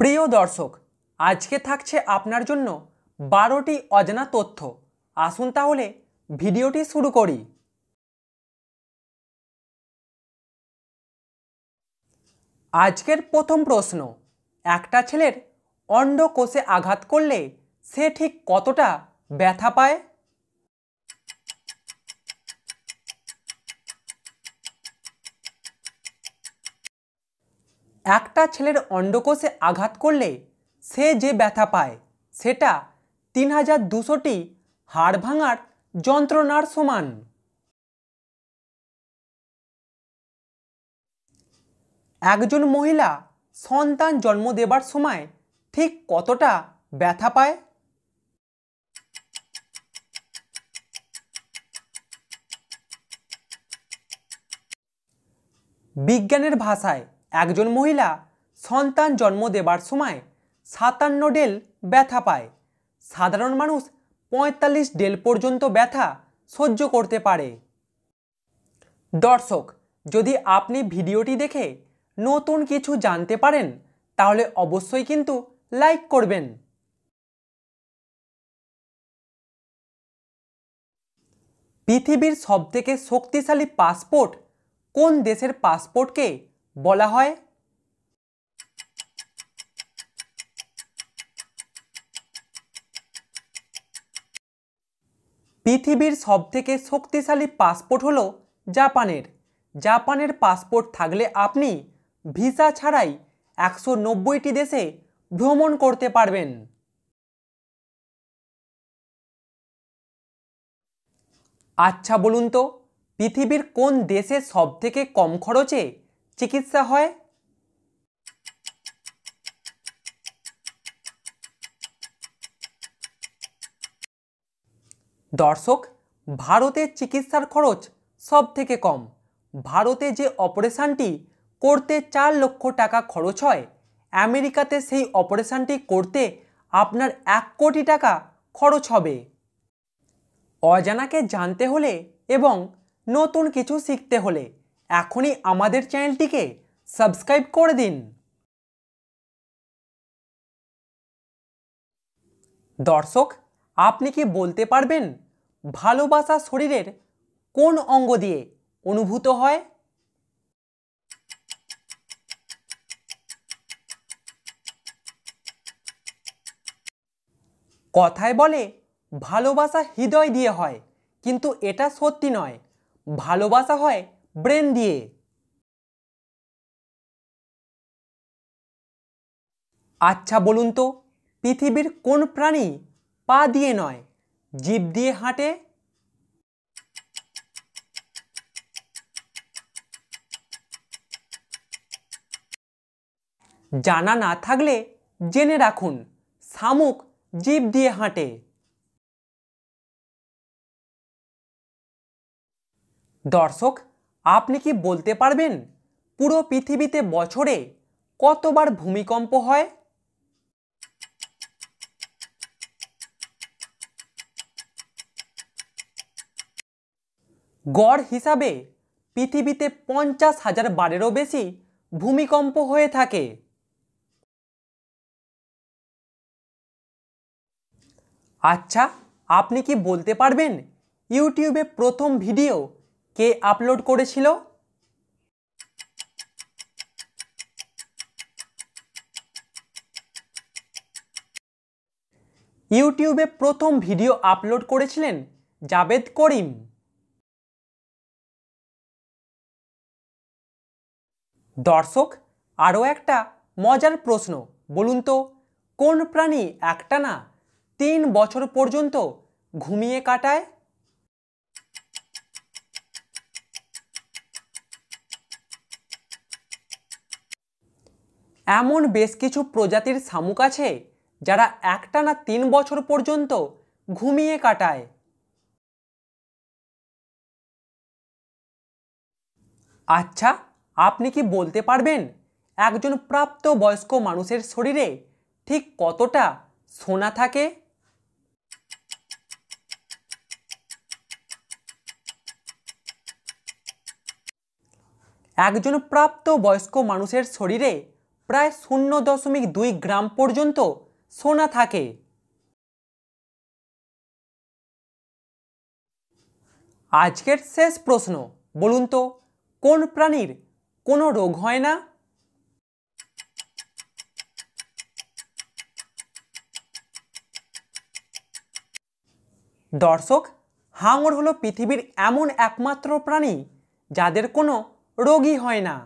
প্রিয় দর্শক আজকে থাকছে আপনার জন্য বারোটি অজানা তথ্য আসুন তাহলে ভিডিওটি শুরু করি আজকের প্রথম প্রশ্ন একটা ছেলের অন্ডকোষে আঘাত করলে সে ঠিক কতটা ব্যথা পায় একটা ছেলের অন্ডকোষে আঘাত করলে সে যে ব্যথা পায় সেটা তিন হাজার দুশোটি হাড় ভাঙার যন্ত্রণার সমান একজন মহিলা সন্তান জন্ম দেবার সময় ঠিক কতটা ব্যথা পায় বিজ্ঞানের ভাষায় একজন মহিলা সন্তান জন্ম দেবার সময় সাতান্ন ডেল ব্যথা পায় সাধারণ মানুষ পঁয়তাল্লিশ ডেল পর্যন্ত ব্যথা সহ্য করতে পারে দর্শক যদি আপনি ভিডিওটি দেখে নতুন কিছু জানতে পারেন তাহলে অবশ্যই কিন্তু লাইক করবেন পৃথিবীর সবথেকে শক্তিশালী পাসপোর্ট কোন দেশের পাসপোর্টকে বলা হয় পৃথিবীর সবথেকে শক্তিশালী পাসপোর্ট হলো জাপানের জাপানের পাসপোর্ট থাকলে আপনি ভিসা ছাড়াই একশো নব্বইটি দেশে ভ্রমণ করতে পারবেন আচ্ছা বলুন তো পৃথিবীর কোন দেশে সবথেকে কম খরচে চিকিৎসা হয় দর্শক ভারতের চিকিৎসার খরচ সব থেকে কম ভারতে যে অপারেশানটি করতে চার লক্ষ টাকা খরচ হয় আমেরিকাতে সেই অপারেশানটি করতে আপনার এক কোটি টাকা খরচ হবে অজানাকে জানতে হলে এবং নতুন কিছু শিখতে হলে এখনই আমাদের চ্যানেলটিকে সাবস্ক্রাইব করে দিন দর্শক আপনি কি বলতে পারবেন ভালোবাসা শরীরের কোন অঙ্গ দিয়ে অনুভূত হয় কথায় বলে ভালোবাসা হৃদয় দিয়ে হয় কিন্তু এটা সত্যি নয় ভালোবাসা হয় ব্রেন দিয়ে আচ্ছা বলুন তো পৃথিবীর কোন প্রাণী পা দিয়ে নয় জীব দিয়ে হাঁটে জানা না থাকলে জেনে রাখুন শামুক জীব দিয়ে হাঁটে দর্শক আপনি কি বলতে পারবেন পুরো পৃথিবীতে বছরে কতবার ভূমিকম্প হয় গড় হিসাবে পৃথিবীতে পঞ্চাশ হাজার বারেরও বেশি ভূমিকম্প হয়ে থাকে আচ্ছা আপনি কি বলতে পারবেন ইউটিউবে প্রথম ভিডিও কে আপলোড করেছিল ইউটিউবে প্রথম ভিডিও আপলোড করেছিলেন জাবেদ করিম দর্শক আরও একটা মজার প্রশ্ন বলুন তো কোন প্রাণী একটানা তিন বছর পর্যন্ত ঘুমিয়ে কাটায় এমন বেশ কিছু প্রজাতির শামুক আছে যারা একটানা তিন বছর পর্যন্ত ঘুমিয়ে কাটায় আচ্ছা আপনি কি বলতে পারবেন একজন প্রাপ্ত বয়স্ক মানুষের শরীরে ঠিক কতটা সোনা থাকে একজন প্রাপ্ত বয়স্ক মানুষের শরীরে প্রায় শূন্য দশমিক দুই গ্রাম পর্যন্ত সোনা থাকে আজকের শেষ প্রশ্ন বলুন তো কোন প্রাণীর কোনো রোগ হয় না দর্শক হাঙর হলো পৃথিবীর এমন একমাত্র প্রাণী যাদের কোনো রোগই হয় না